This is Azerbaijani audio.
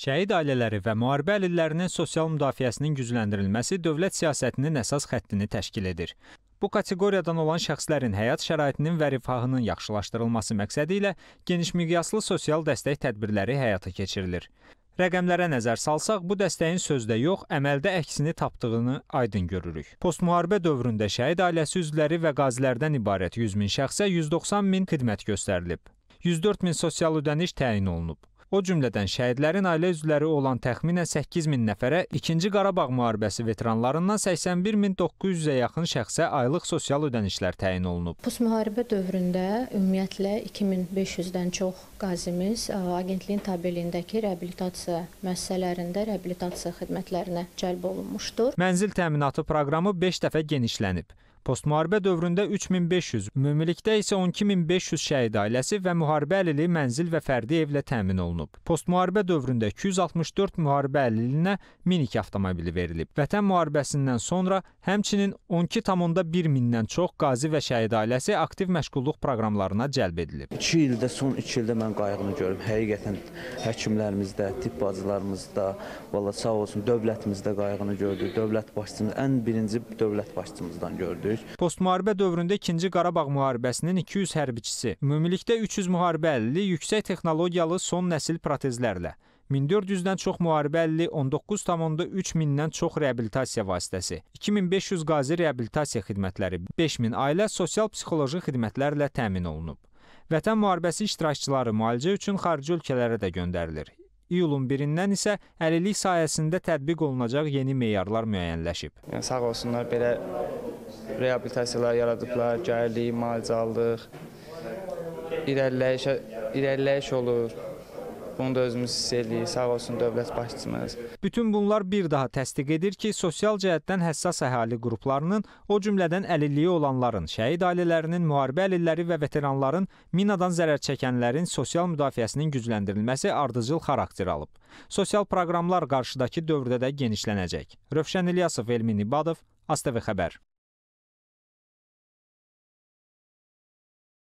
Şəhid ailələri və müharibə əlillərinin sosial müdafiəsinin gücləndirilməsi dövlət siyasətinin əsas xəttini təşkil edir. Bu kateqoriyadan olan şəxslərin həyat şəraitinin və rifahının yaxşılaşdırılması məqsədi ilə genişmiqyaslı sosial dəstək tədbirləri həyata keçirilir. Rəqəmlərə nəzər salsaq, bu dəstəyin sözdə yox, əməldə əksini tapdığını aydın görürük. Postmuharibə dövründə şəhid ailəsi üzvləri və qazilərdən ibarət 100 min şəxsə 190 min xidmət göstərilib. 104 min sosial ödəniş təyin olunub o cümlədən şəhidlərin ailə üzvləri olan təxminən 8 min nəfərə 2-ci Qarabağ müharibəsi veteranlarından 81900-ə yaxın şəxsə aylıq sosial ödənişlər təyin olunub. Postmüharibə dövründə ümumiyyətlə 2500-dən çox qazimiz e, agentliyin tabeliyindəki reabilitasiya müəssisələrində reabilitasiya xidmətlərinə cəlb olunmuşdur. Mənzil təminatı proqramı 5 dəfə genişlənib. Postmüharibə dövründə 3500, ümumilikdə isə 12500 şəhid ailəsi və müharibə əlili mənzil və fərdi evlə təmin olunub. Postmüharibə dövründə 264 müharibə əlilinə minik avtomobili verilib. Vətən müharibəsindən sonra həmçinin 12,1 mindən çox qazi və şəhid ailəsi aktiv məşğulluq proqramlarına cəlb edilib. 2 ildə, son 2 ildə mən qayğını görürəm. Həqiqətən həkimlərimizdə, tibb bacılarımızda, valla sağ olsun dövlətimizdə qayğını gördük. Dövlət başçımız ən birinci dövlət başçımızdan gördük görürük. Postmüharibə dövründə 2-ci Qarabağ müharibəsinin 200 hərbiçisi, ümumilikdə 300 müharibə əlili yüksək texnologiyalı son nəsil protezlərlə 1400-dən çox müharibə əlli, 19,3 mindən çox reabilitasiya vasitəsi, 2500 qazi reabilitasiya xidmətləri, 5000 ailə sosial-psixoloji xidmətlərlə təmin olunub. Vətən müharibəsi iştirakçıları müalicə üçün xarici ölkələrə də göndərilir. İyulun 1-dən isə əlilik sayəsində tətbiq olunacaq yeni meyarlar müəyyənləşib. Yəni, sağ olsunlar, belə reabilitasiyalar yaradıblar, gəldik, müalicə aldıq. İrəliləyiş, irəliləyiş olur. Bunu da özümüz hiss edirik. Sağ olsun dövlət başçımız. Bütün bunlar bir daha təsdiq edir ki, sosial cəhətdən həssas əhali qruplarının, o cümlədən əlilliyi olanların, şəhid ailələrinin, müharibə əlilləri və veteranların, minadan zərər çəkənlərin sosial müdafiəsinin gücləndirilməsi ardıcıl xarakter alıb. Sosial proqramlar qarşıdakı dövrdə də genişlənəcək. Rövşən İlyasov, Elmin İbadov, ASTV xəbər.